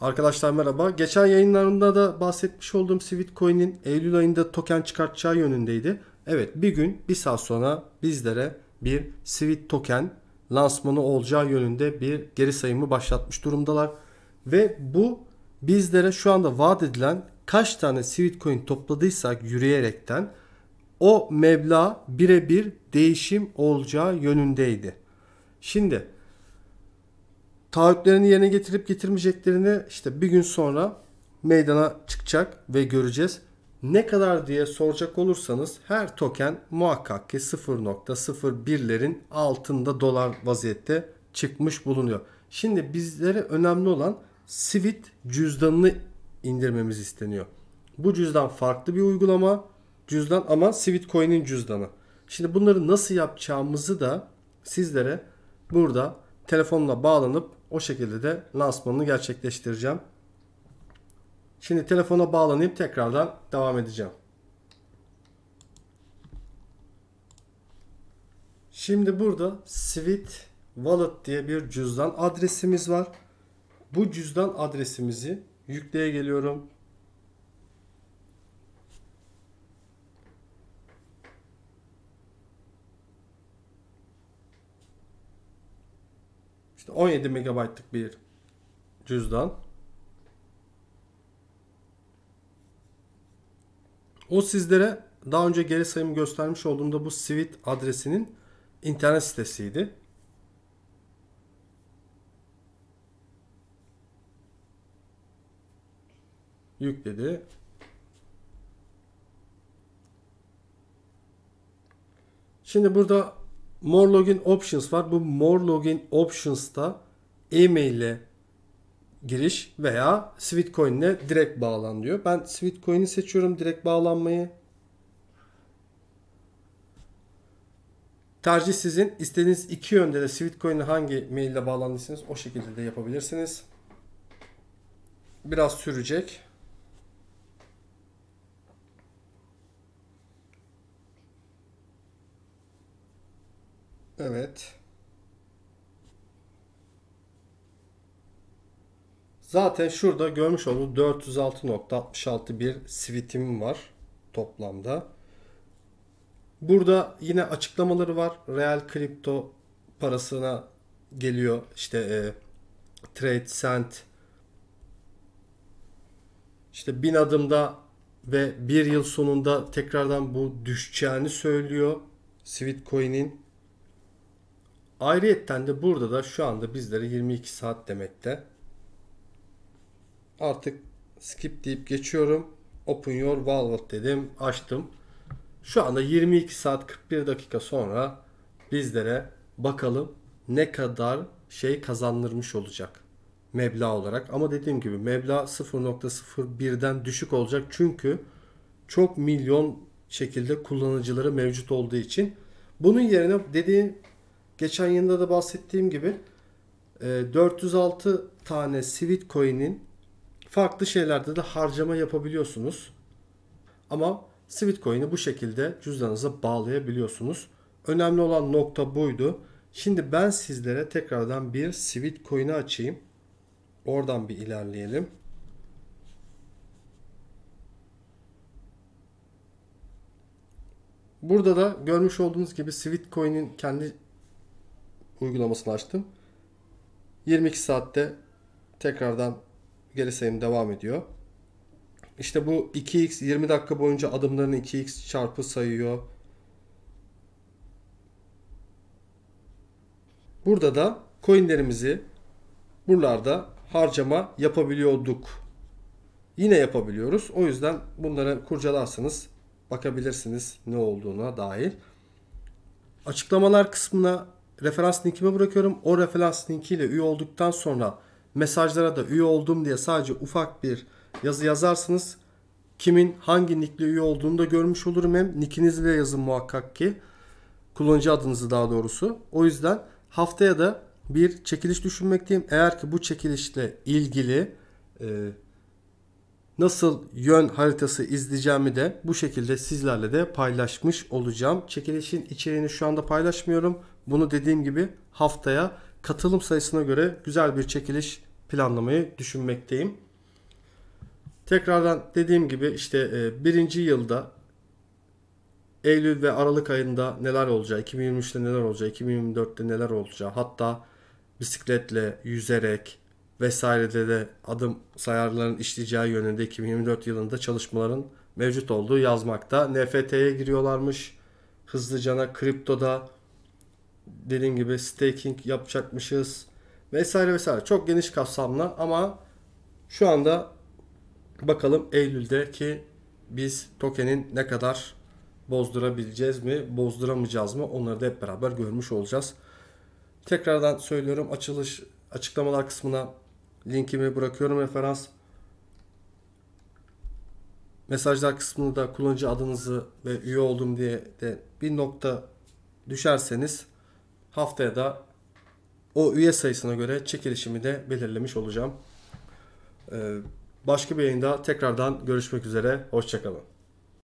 Arkadaşlar merhaba. Geçen yayınlarında da bahsetmiş olduğum Sweetcoin'in Eylül ayında token çıkartacağı yönündeydi. Evet bir gün bir saat sonra bizlere bir Sweet token lansmanı olacağı yönünde bir geri sayımı başlatmış durumdalar. Ve bu bizlere şu anda vaat edilen kaç tane Sweetcoin topladıysak yürüyerekten o meblağ birebir değişim olacağı yönündeydi. Şimdi taahhütlerini yerine getirip getirmeyeceklerini işte bir gün sonra meydana çıkacak ve göreceğiz. Ne kadar diye soracak olursanız her token muhakkak ki 0.01'lerin altında dolar vaziyette çıkmış bulunuyor. Şimdi bizlere önemli olan Swift cüzdanını indirmemiz isteniyor. Bu cüzdan farklı bir uygulama cüzdan ama Swift Coin'in cüzdanı. Şimdi bunları nasıl yapacağımızı da sizlere burada telefonla bağlanıp o şekilde de lansmanını gerçekleştireceğim. Şimdi telefona bağlanayım tekrardan devam edeceğim. Şimdi burada Sweet Wallet diye bir cüzdan adresimiz var. Bu cüzdan adresimizi yükleye geliyorum. işte 17 megabaytlık bir cüzdan. O sizlere daha önce geri sayımı göstermiş olduğumda bu Sivit adresinin internet sitesiydi. Yükledi. Şimdi burada More Login Options var. Bu More Login Options'ta e-mail ile giriş veya Sweetcoin ile direkt bağlan diyor. Ben Sweetcoin'i seçiyorum direkt bağlanmayı. Tercih sizin. İstediğiniz iki yönde de Sweetcoin'e hangi mail ile bağlandıysanız o şekilde de yapabilirsiniz. Biraz sürecek. Evet. Zaten şurada görmüş olduğu 406.66 bir svitim var toplamda. Burada yine açıklamaları var. Real kripto parasına geliyor. İşte e, Trade Cent işte bin adımda ve bir yıl sonunda tekrardan bu düşeceğini söylüyor. Sweetcoin'in Ayrıyetten de burada da şu anda bizlere 22 saat demekte. Artık skip deyip geçiyorum. Open your wallet dedim. Açtım. Şu anda 22 saat 41 dakika sonra bizlere bakalım ne kadar şey kazandırmış olacak meblağ olarak. Ama dediğim gibi meblağ 0.01'den düşük olacak. Çünkü çok milyon şekilde kullanıcıları mevcut olduğu için bunun yerine dediğim Geçen yılda da bahsettiğim gibi 406 e, tane Sweet Coin'in farklı şeylerde de harcama yapabiliyorsunuz. Ama Sweet Coin'i bu şekilde cüzdanınıza bağlayabiliyorsunuz. Önemli olan nokta buydu. Şimdi ben sizlere tekrardan bir Sweet Coin'i açayım. Oradan bir ilerleyelim. Burada da görmüş olduğunuz gibi Sweet Coin'in kendi uygulamasını açtım. 22 saatte tekrardan geri sayım devam ediyor. İşte bu 2x 20 dakika boyunca adımların 2x çarpı sayıyor. Burada da coinlerimizi buralarda harcama yapabiliyorduk. Yine yapabiliyoruz. O yüzden bunları kurcalarsınız. Bakabilirsiniz ne olduğuna dair. Açıklamalar kısmına referans linkimi bırakıyorum. O referans linkiyle üye olduktan sonra mesajlara da üye oldum diye sadece ufak bir yazı yazarsınız. Kimin hangi nickle üye olduğunu da görmüş olurum. Hem nickinizle yazın muhakkak ki. Kullanıcı adınızı daha doğrusu. O yüzden haftaya da bir çekiliş düşünmekteyim. Eğer ki bu çekilişle ilgili e, nasıl yön haritası izleyeceğimi de bu şekilde sizlerle de paylaşmış olacağım. Çekilişin içeriğini şu anda paylaşmıyorum. Bunu dediğim gibi haftaya katılım sayısına göre güzel bir çekiliş planlamayı düşünmekteyim. Tekrardan dediğim gibi işte e, birinci yılda Eylül ve Aralık ayında neler olacağı, 2023'te neler olacağı, 2024'te neler olacağı, hatta bisikletle, yüzerek vesairede de adım sayarların işleyeceği yönünde 2024 yılında çalışmaların mevcut olduğu yazmakta. NFT'ye giriyorlarmış. Hızlıcana kriptoda dediğim gibi staking yapacakmışız vesaire vesaire. Çok geniş kapsamlı ama şu anda bakalım Eylül'deki biz tokenin ne kadar bozdurabileceğiz mi, bozduramayacağız mı onları da hep beraber görmüş olacağız. Tekrardan söylüyorum açılış açıklamalar kısmına linkimi bırakıyorum referans. Mesajlar kısmında kullanıcı adınızı ve üye oldum diye de bir nokta düşerseniz Haftaya da o üye sayısına göre çekilişimi de belirlemiş olacağım. Ee, başka bir yayında tekrardan görüşmek üzere. Hoşçakalın.